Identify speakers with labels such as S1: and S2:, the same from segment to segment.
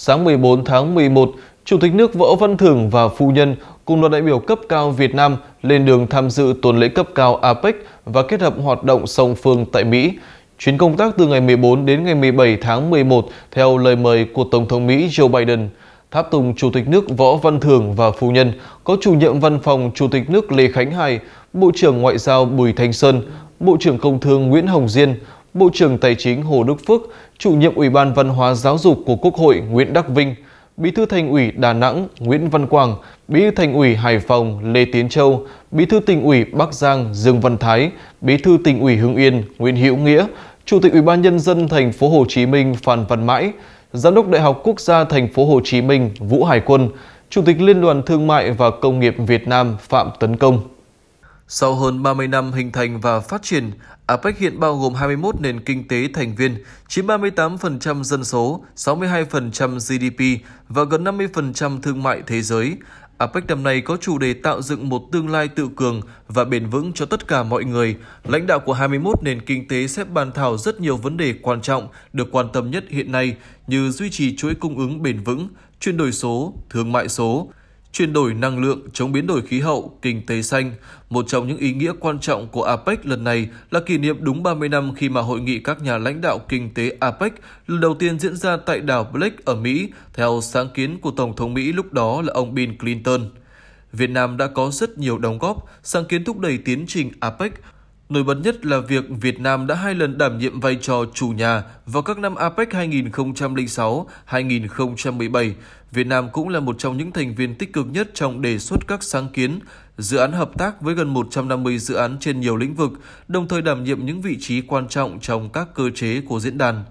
S1: Sáng 14 tháng 11, Chủ tịch nước Võ Văn Thưởng và Phu Nhân cùng đoàn đại biểu cấp cao Việt Nam lên đường tham dự tuần lễ cấp cao APEC và kết hợp hoạt động song phương tại Mỹ. Chuyến công tác từ ngày 14 đến ngày 17 tháng 11 theo lời mời của Tổng thống Mỹ Joe Biden. Tháp tùng Chủ tịch nước Võ Văn Thưởng và Phu Nhân có chủ nhiệm văn phòng Chủ tịch nước Lê Khánh Hải, Bộ trưởng Ngoại giao Bùi Thanh Sơn, Bộ trưởng Công thương Nguyễn Hồng Diên, Bộ trưởng Tài chính Hồ Đức Phước, chủ nhiệm Ủy ban Văn hóa Giáo dục của Quốc hội Nguyễn Đắc Vinh, Bí thư Thành ủy Đà Nẵng Nguyễn Văn Quảng, Bí thư Thành ủy Hải Phòng Lê Tiến Châu, Bí thư Tỉnh ủy Bắc Giang Dương Văn Thái, Bí thư Tỉnh ủy Hưng Yên Nguyễn Hữu Nghĩa, Chủ tịch Ủy ban nhân dân thành phố Hồ Chí Minh Phan Văn Mãi, Giám đốc Đại học Quốc gia thành phố Hồ Chí Minh Vũ Hải Quân, Chủ tịch Liên đoàn Thương mại và Công nghiệp Việt Nam Phạm Tấn Công. Sau hơn 30 năm hình thành và phát triển, APEC hiện bao gồm 21 nền kinh tế thành viên, chiếm 38% dân số, 62% GDP và gần 50% thương mại thế giới. APEC năm nay có chủ đề tạo dựng một tương lai tự cường và bền vững cho tất cả mọi người. Lãnh đạo của 21 nền kinh tế sẽ bàn thảo rất nhiều vấn đề quan trọng được quan tâm nhất hiện nay như duy trì chuỗi cung ứng bền vững, chuyển đổi số, thương mại số, Chuyển đổi năng lượng chống biến đổi khí hậu, kinh tế xanh, một trong những ý nghĩa quan trọng của APEC lần này là kỷ niệm đúng 30 năm khi mà hội nghị các nhà lãnh đạo kinh tế APEC lần đầu tiên diễn ra tại đảo Blake ở Mỹ theo sáng kiến của Tổng thống Mỹ lúc đó là ông Bill Clinton. Việt Nam đã có rất nhiều đóng góp, sáng kiến thúc đẩy tiến trình APEC Nổi bật nhất là việc Việt Nam đã hai lần đảm nhiệm vai trò chủ nhà vào các năm APEC 2006-2017. Việt Nam cũng là một trong những thành viên tích cực nhất trong đề xuất các sáng kiến, dự án hợp tác với gần 150 dự án trên nhiều lĩnh vực, đồng thời đảm nhiệm những vị trí quan trọng trong các cơ chế của diễn đàn.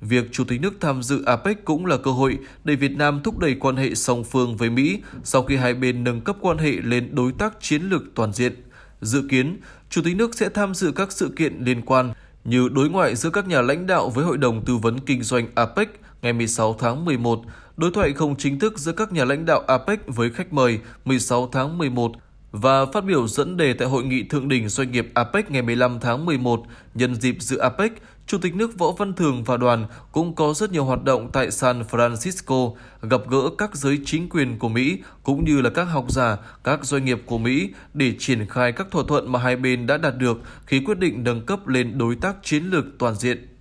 S1: Việc Chủ tịch nước tham dự APEC cũng là cơ hội để Việt Nam thúc đẩy quan hệ song phương với Mỹ sau khi hai bên nâng cấp quan hệ lên đối tác chiến lược toàn diện – Dự kiến, Chủ tịch nước sẽ tham dự các sự kiện liên quan như đối ngoại giữa các nhà lãnh đạo với Hội đồng Tư vấn Kinh doanh APEC ngày 16 tháng 11, đối thoại không chính thức giữa các nhà lãnh đạo APEC với khách mời 16 tháng 11 và phát biểu dẫn đề tại Hội nghị Thượng đỉnh Doanh nghiệp APEC ngày 15 tháng 11 nhân dịp dự APEC, Chủ tịch nước Võ Văn Thường và đoàn cũng có rất nhiều hoạt động tại San Francisco, gặp gỡ các giới chính quyền của Mỹ cũng như là các học giả, các doanh nghiệp của Mỹ để triển khai các thỏa thuận mà hai bên đã đạt được khi quyết định nâng cấp lên đối tác chiến lược toàn diện